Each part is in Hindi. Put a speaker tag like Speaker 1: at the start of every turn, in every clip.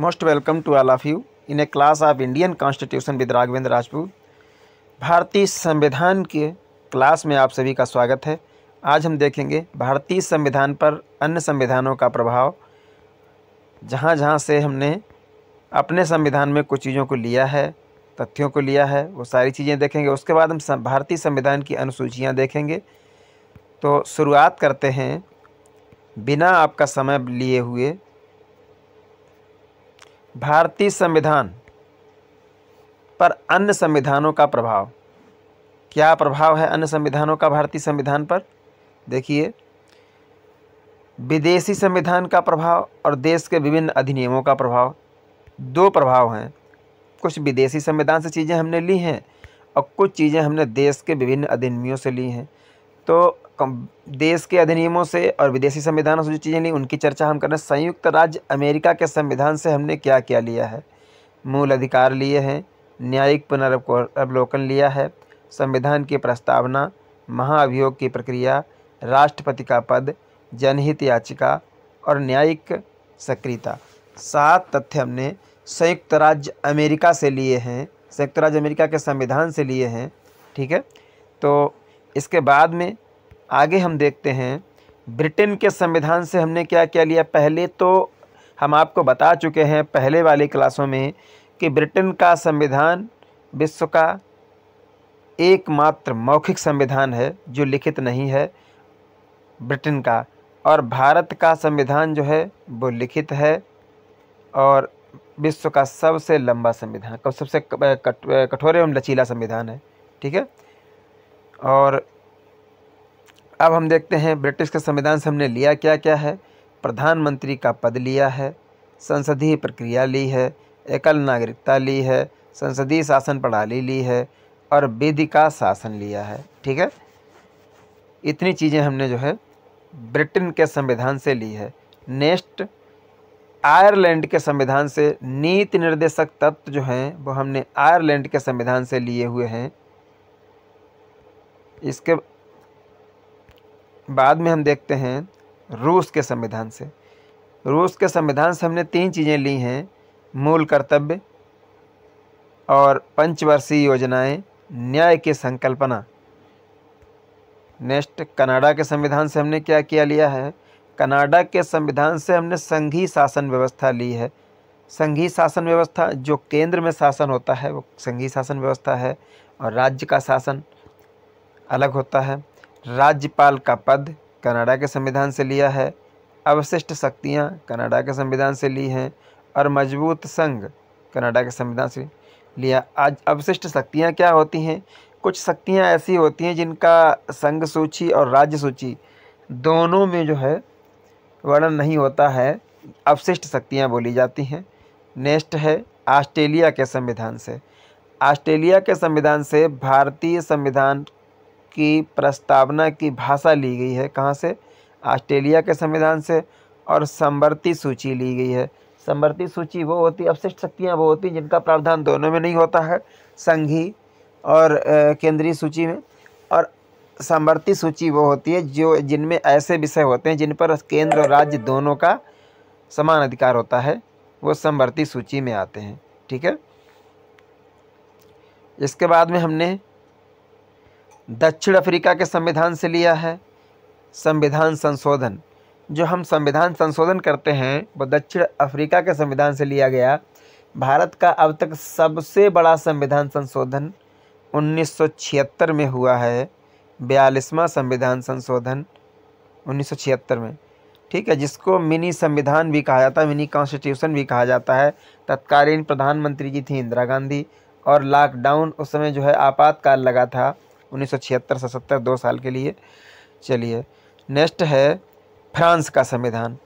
Speaker 1: most welcome to all of you in a class of Indian constitution with Raghavendra Rajput भारतीय संविधान के क्लास में आप सभी का स्वागत है आज हम देखेंगे भारतीय संविधान पर अन्य संविधानों का प्रभाव जहाँ जहाँ से हमने अपने संविधान में कुछ चीज़ों को लिया है तथ्यों को लिया है वो सारी चीज़ें देखेंगे उसके बाद हम भारतीय संविधान की अनुसूचियाँ देखेंगे तो शुरुआत करते हैं बिना आपका समय लिए हुए भारतीय संविधान पर अन्य संविधानों का प्रभाव क्या प्रभाव है अन्य संविधानों का भारतीय संविधान पर देखिए विदेशी संविधान का प्रभाव और देश के विभिन्न अधिनियमों का प्रभाव दो प्रभाव हैं कुछ विदेशी संविधान से चीज़ें हमने ली हैं और कुछ चीज़ें हमने देश के विभिन्न अधिनियमों से ली हैं तो देश के अधिनियमों से और विदेशी संविधानों से जो चीज़ें ली उनकी चर्चा हम कर रहे हैं संयुक्त राज्य अमेरिका के संविधान से हमने क्या क्या लिया है मूल अधिकार लिए हैं न्यायिक पुनर्वलोकन लिया है संविधान की प्रस्तावना महाअभियोग की प्रक्रिया राष्ट्रपति का पद जनहित याचिका और न्यायिक सक्रियता सात तथ्य हमने संयुक्त राज्य अमेरिका से लिए हैं संयुक्त राज्य अमेरिका के संविधान से लिए हैं ठीक है तो इसके बाद में आगे हम देखते हैं ब्रिटेन के संविधान से हमने क्या क्या लिया पहले तो हम आपको बता चुके हैं पहले वाली क्लासों में कि ब्रिटेन का संविधान विश्व का एकमात्र मौखिक संविधान है जो लिखित नहीं है ब्रिटेन का और भारत का संविधान जो है वो लिखित है और विश्व का सबसे लंबा संविधान सबसे कठोर एवं लचीला संविधान है ठीक है और अब हम देखते हैं ब्रिटिश के संविधान से हमने लिया क्या क्या है प्रधानमंत्री का पद लिया है संसदीय प्रक्रिया ली है एकल नागरिकता ली है संसदीय शासन प्रणाली ली है और विधि का शासन लिया है ठीक है इतनी चीज़ें हमने जो है ब्रिटेन के संविधान से ली है नेक्स्ट आयरलैंड के संविधान से नीति निर्देशक तत्व जो हैं वो हमने आयरलैंड के संविधान से लिए हुए हैं इसके बाद में हम देखते हैं रूस के संविधान से रूस के संविधान से हमने तीन चीज़ें ली हैं मूल कर्तव्य और पंचवर्षीय योजनाएं न्याय की संकल्पना नेक्स्ट कनाडा के संविधान से हमने क्या किया लिया है कनाडा के संविधान से हमने संघी शासन व्यवस्था ली है संघी शासन व्यवस्था जो केंद्र में शासन होता है वो संघी शासन व्यवस्था है और राज्य का शासन अलग होता है राज्यपाल का पद कनाडा के संविधान से लिया है अवशिष्ट शक्तियाँ कनाडा के संविधान से ली हैं और मजबूत संघ कनाडा के संविधान से लिया आज अवशिष्ट शक्तियाँ क्या होती हैं कुछ शक्तियाँ ऐसी होती हैं जिनका संघ सूची और राज्य सूची दोनों में जो है वर्णन नहीं होता है अवशिष्ट शक्तियाँ बोली जाती हैं नेक्स्ट है ऑस्ट्रेलिया के संविधान से ऑस्ट्रेलिया के संविधान से भारतीय संविधान की प्रस्तावना की भाषा ली गई है कहाँ से ऑस्ट्रेलिया के संविधान से और संवर्ती सूची ली गई है संवर्ती सूची वो होती है अवशिष्ट शक्तियाँ वो होती हैं जिनका प्रावधान दोनों में नहीं होता है संघी और केंद्रीय सूची में और संवर्ती सूची वो होती है जो जिनमें ऐसे विषय होते हैं जिन पर केंद्र और राज्य दोनों का समान अधिकार होता है वो संवर्ती सूची में आते हैं ठीक है इसके बाद में हमने दक्षिण अफ्रीका के संविधान से लिया है संविधान संशोधन जो हम संविधान संशोधन करते हैं वो दक्षिण अफ्रीका के संविधान से लिया गया भारत का अब तक सबसे बड़ा संविधान संशोधन 1976 में हुआ है बयालीसवां संविधान संशोधन 1976 में ठीक है जिसको मिनी संविधान भी कहा जाता है मिनी कॉन्स्टिट्यूशन भी कहा जाता है तत्कालीन प्रधानमंत्री जी थी इंदिरा गांधी और लॉकडाउन उस समय जो है आपातकाल लगा था उन्नीस सौ छिहत्तर दो साल के लिए चलिए नेक्स्ट है फ्रांस का संविधान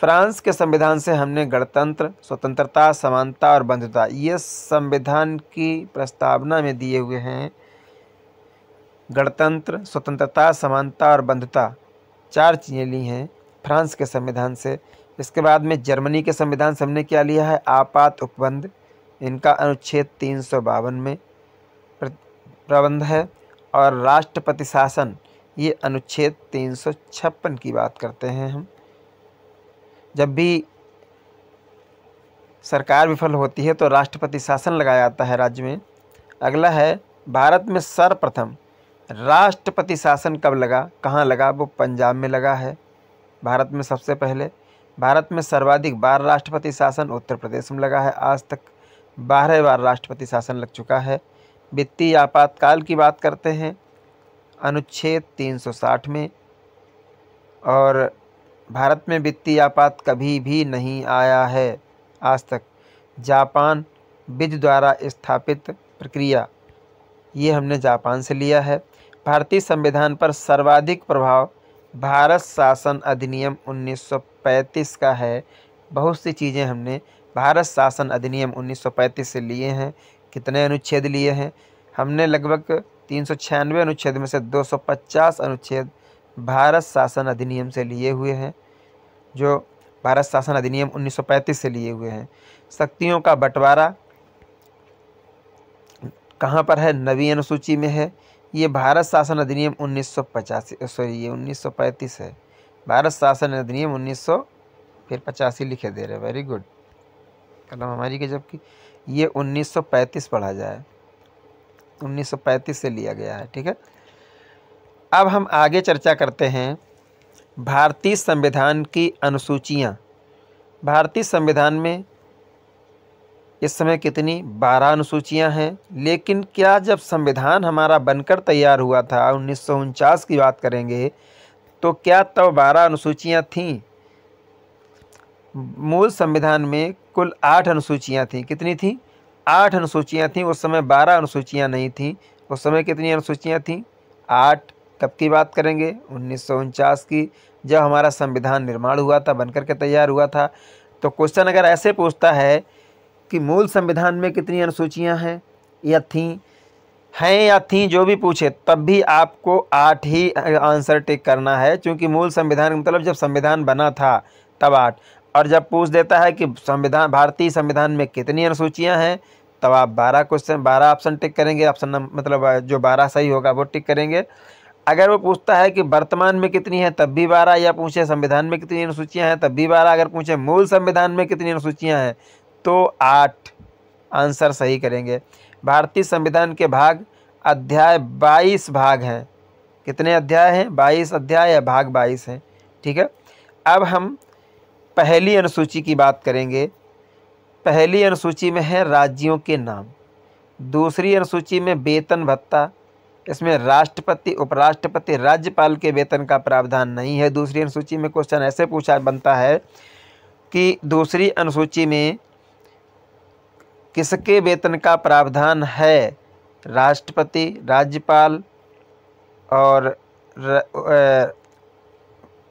Speaker 1: फ्रांस के संविधान से हमने गणतंत्र स्वतंत्रता समानता और बंधुता ये संविधान की प्रस्तावना में दिए हुए हैं गणतंत्र स्वतंत्रता समानता और बंधुता चार चीज़ें ली हैं फ्रांस के संविधान से इसके बाद में जर्मनी के संविधान से हमने क्या लिया है आपात उपबंध इनका अनुच्छेद तीन सौ बावन में प्रबंध है और राष्ट्रपति शासन ये अनुच्छेद तीन सौ छप्पन की बात करते हैं हम जब भी सरकार विफल होती है तो राष्ट्रपति शासन लगाया जाता है राज्य में अगला है भारत में सर्वप्रथम राष्ट्रपति शासन कब लगा कहाँ लगा वो पंजाब में लगा है भारत में सबसे पहले भारत में सर्वाधिक बार राष्ट्रपति शासन उत्तर प्रदेश में लगा है आज तक बारह बार राष्ट्रपति शासन लग चुका है वित्तीय आपातकाल की बात करते हैं अनुच्छेद 360 में और भारत में वित्तीय आपात कभी भी नहीं आया है आज तक जापान बिज द्वारा स्थापित प्रक्रिया ये हमने जापान से लिया है भारतीय संविधान पर सर्वाधिक प्रभाव भारत शासन अधिनियम 1935 का है बहुत सी चीज़ें हमने भारत शासन अधिनियम 1935 से लिए हैं कितने अनुच्छेद लिए हैं हमने लगभग तीन सौ छियानवे अनुच्छेद में से दो सौ पचास अनुच्छेद भारत शासन अधिनियम से लिए हुए हैं जो भारत शासन अधिनियम 1935 से लिए हुए हैं शक्तियों का बंटवारा कहाँ पर है नवी अनुसूची में है ये भारत शासन अधिनियम उन्नीस सॉरी ये पैंतीस है भारत शासन अधिनियम सौ फिर पचासी लिखे दे रहे वेरी गुड कलम हमारी के जबकि ये 1935 पढ़ा जाए 1935 से लिया गया है ठीक है अब हम आगे चर्चा करते हैं भारतीय संविधान की अनुसूचियाँ भारतीय संविधान में इस समय कितनी बारह अनुसूचियाँ हैं लेकिन क्या जब संविधान हमारा बनकर तैयार हुआ था उन्नीस की बात करेंगे तो क्या तब तो बारह अनुसूचियाँ थीं मूल संविधान में कुल आठ अनुसूचियाँ थीं कितनी थीं आठ अनुसूचियाँ थीं उस समय बारह अनुसूचियाँ नहीं थीं उस समय कितनी अनुसूचियाँ थीं आठ कब की बात करेंगे उन्नीस की जब हमारा संविधान निर्माण हुआ था बनकर के तैयार हुआ था तो क्वेश्चन अगर ऐसे पूछता है कि मूल संविधान में कितनी अनुसूचियाँ हैं या थीं हैं या थीं जो भी पूछे तब भी आपको आठ ही आंसर टिक करना है क्योंकि मूल संविधान का मतलब जब संविधान बना था तब आठ और जब पूछ देता है कि संविधान भारतीय संविधान में कितनी अनुसूचियाँ हैं तब आप बारह क्वेश्चन बारह ऑप्शन टिक करेंगे ऑप्शन मतलब जो बारह सही होगा वो टिक करेंगे अगर वो पूछता है कि वर्तमान में कितनी है तब भी बारह या पूछे संविधान में कितनी अनुसूचियाँ हैं तब भी बारह अगर पूछे मूल संविधान में कितनी अनुसूचियाँ हैं तो आठ आंसर सही करेंगे भारतीय संविधान के भाग अध्याय बाईस भाग हैं कितने अध्याय हैं बाईस अध्याय या भाग बाईस हैं ठीक है अब हम पहली अनुसूची की बात करेंगे पहली अनुसूची में है राज्यों के नाम दूसरी अनुसूची में वेतन भत्ता इसमें राष्ट्रपति उपराष्ट्रपति राज्यपाल के वेतन का प्रावधान नहीं है दूसरी अनुसूची में क्वेश्चन ऐसे पूछा बनता है कि दूसरी अनुसूची में किसके वेतन का प्रावधान है राष्ट्रपति राज्यपाल और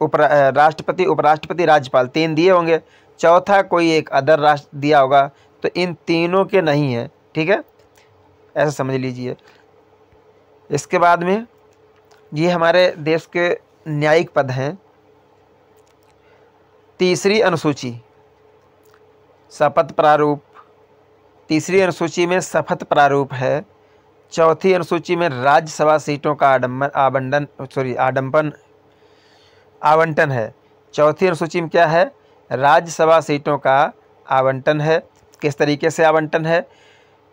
Speaker 1: राष्ट्रपति उपराष्ट्रपति राज्यपाल तीन दिए होंगे चौथा कोई एक अदर राष्ट्र दिया होगा तो इन तीनों के नहीं है ठीक है ऐसा समझ लीजिए इसके बाद में ये हमारे देश के न्यायिक पद हैं तीसरी अनुसूची शपथ प्रारूप तीसरी अनुसूची में शपथ प्रारूप है चौथी अनुसूची में राज्यसभा सीटों का आडम्बन आबंटन सॉरी आडम्बन आवंटन है चौथी अनुसूची में क्या है राज्यसभा सीटों का आवंटन है किस तरीके से आवंटन है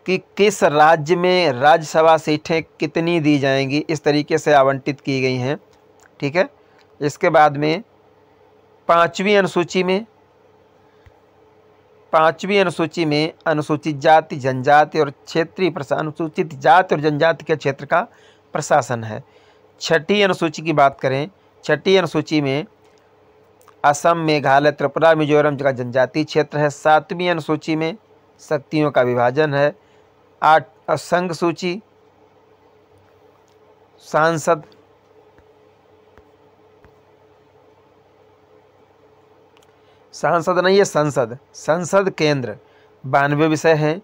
Speaker 1: कि किस राज्य में राज्यसभा सीटें कितनी दी जाएंगी इस तरीके से आवंटित की गई हैं ठीक है इसके बाद में पांचवी अनुसूची में पांचवी अनुसूची में अनुसूचित जाति जनजाति और क्षेत्रीय प्रशासन अनुसूचित जाति और जनजाति के क्षेत्र का प्रशासन है छठी अनुसूची की बात करें छठी अनुसूची में असम मेघालय त्रिपुरा मिजोरम का जनजातीय क्षेत्र है सातवीं अनुसूची में शक्तियों का विभाजन है आठ संघ सूची सांसद सांसद नहीं है संसद संसद केंद्र बानवे विषय हैं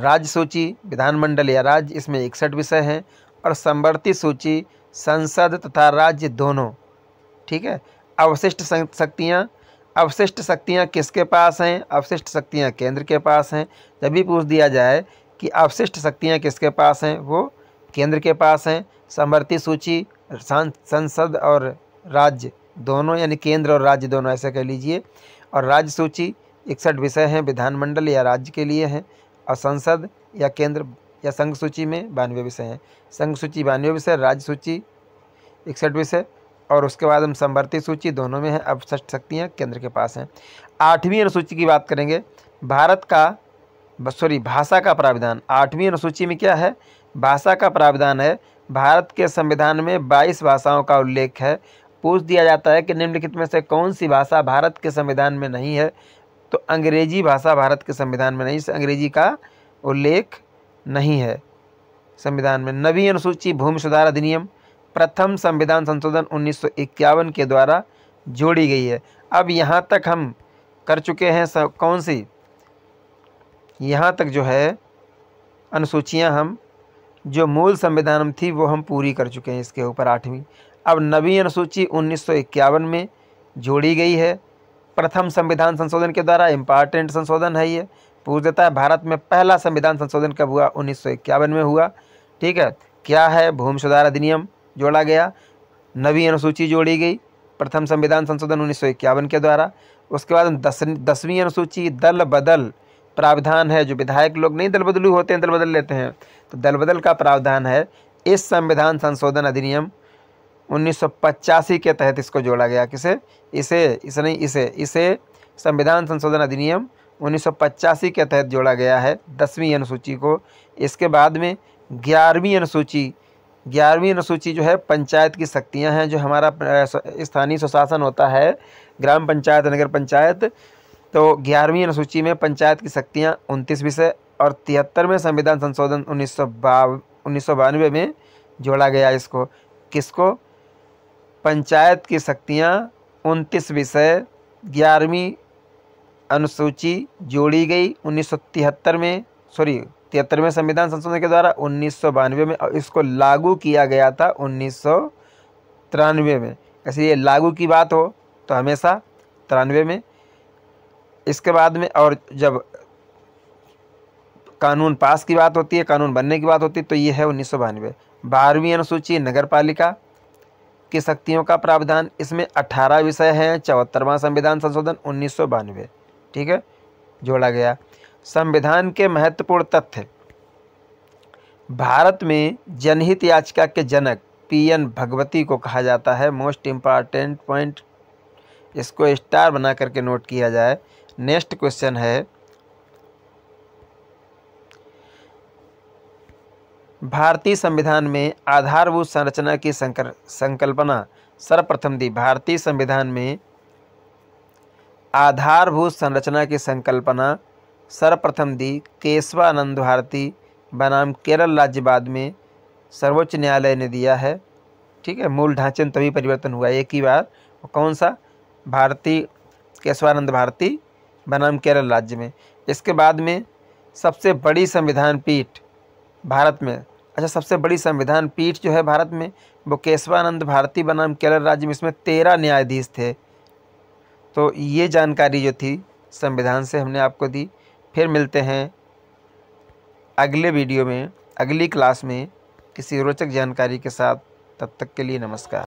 Speaker 1: राज्य सूची विधानमंडल या राज्य इसमें इकसठ विषय हैं और संवर्ती सूची संसद तथा राज्य दोनों ठीक है अवशिष्ट शक्तियाँ अवशिष्ट शक्तियाँ किसके पास हैं अवशिष्ट शक्तियाँ केंद्र के पास हैं जब भी पूछ दिया जाए कि अवशिष्ट शक्तियाँ किसके पास हैं वो केंद्र के पास हैं समर्थी सूची संसद और राज्य दोनों यानी केंद्र और राज्य दोनों ऐसे कह लीजिए और राज्य सूची इकसठ विषय हैं विधानमंडल या राज्य के लिए हैं और संसद या केंद्र या संघ सूची में बानवे विषय हैं संघ सूची बानवे विषय राज्य सूची इकसठ विषय और उसके बाद हम संवर्ती सूची दोनों में है अब षष्ठ शक्तियाँ केंद्र के पास हैं आठवीं अनुसूची की बात करेंगे भारत का सॉरी भाषा का प्राविधान आठवीं अनुसूची में क्या है भाषा का प्राविधान है भारत के संविधान में बाईस भाषाओं का उल्लेख है पूछ दिया जाता है कि निम्नलिखित में से कौन सी भाषा भारत के संविधान में नहीं है तो अंग्रेजी भाषा भारत के संविधान में नहीं अंग्रेजी का उल्लेख नहीं है संविधान में नवी अनुसूची भूमि सुधार अधिनियम प्रथम संविधान संशोधन उन्नीस के द्वारा जोड़ी गई है अब यहाँ तक हम कर चुके हैं सब कौन सी यहाँ तक जो है अनुसूचियाँ हम जो मूल संविधान थी वो हम पूरी कर चुके हैं इसके ऊपर आठवीं अब नवी अनुसूची उन्नीस में जोड़ी गई है प्रथम संविधान संशोधन के द्वारा इम्पॉर्टेंट संशोधन है ये पूछ देता है भारत में पहला संविधान संशोधन कब हुआ उन्नीस में हुआ ठीक है क्या है भूमि सुधार अधिनियम जोड़ा गया नवी अनुसूची जोड़ी गई प्रथम संविधान संशोधन उन्नीस के द्वारा उसके बाद दस दसवीं अनुसूची दल बदल प्रावधान है जो विधायक लोग नहीं दल बदलू होते हैं दल बदल लेते हैं तो दल बदल का प्रावधान है इस संविधान संशोधन अधिनियम उन्नीस के तहत इसको जोड़ा गया किसे इसे इसे नहीं इसे इसे संविधान संशोधन अधिनियम उन्नीस के तहत जोड़ा गया है दसवीं अनुसूची को इसके बाद में ग्यारहवीं अनुसूची ग्यारहवीं अनुसूची जो है पंचायत की शक्तियाँ हैं जो हमारा स्थानीय स्वशासन होता है ग्राम पंचायत नगर पंचायत तो ग्यारहवीं अनुसूची में पंचायत की शक्तियाँ उनतीस विषय और तिहत्तर में संविधान संशोधन उन्नीस सौ बाव उन्नीस सौ बानवे में जोड़ा गया इसको किसको पंचायत की शक्तियाँ उनतीस विषय ग्यारहवीं अनुसूची जोड़ी गई उन्नीस में सॉरी तिहत्तरवें संविधान संशोधन के द्वारा उन्नीस में और इसको लागू किया गया था उन्नीस में इसलिए लागू की बात हो तो हमेशा तिरानवे में इसके बाद में और जब कानून पास की बात होती है कानून बनने की बात होती है तो ये है उन्नीस सौ बानवे बारहवीं अनुसूची नगर पालिका की शक्तियों का प्रावधान इसमें अठारह विषय हैं चौहत्तरवां संविधान संशोधन उन्नीस सौ बानवे ठीक है जोड़ा गया संविधान के महत्वपूर्ण तथ्य भारत में जनहित याचिका के जनक पीएन भगवती को कहा जाता है मोस्ट इम्पॉर्टेंट पॉइंट इसको स्टार बना करके नोट किया जाए नेक्स्ट क्वेश्चन है भारतीय संविधान में आधारभूत संरचना की संकर, संकल्पना सर्वप्रथम दी भारतीय संविधान में आधारभूत संरचना की संकल्पना सर्वप्रथम दी केशवानंद भारती बनाम केरल राज्य बाद में सर्वोच्च न्यायालय ने दिया है ठीक है मूल ढांचे में तभी परिवर्तन हुआ एक ही बार कौन सा भारती केशवानंद भारती बनाम केरल राज्य में इसके बाद में सबसे बड़ी संविधान पीठ भारत में अच्छा सबसे बड़ी संविधान पीठ जो है भारत में वो केशवानंद भारती बनाम केरल राज्य में इसमें तेरह न्यायाधीश थे तो ये जानकारी जो थी संविधान से हमने आपको दी फिर मिलते हैं अगले वीडियो में अगली क्लास में किसी रोचक जानकारी के साथ तब तक के लिए नमस्कार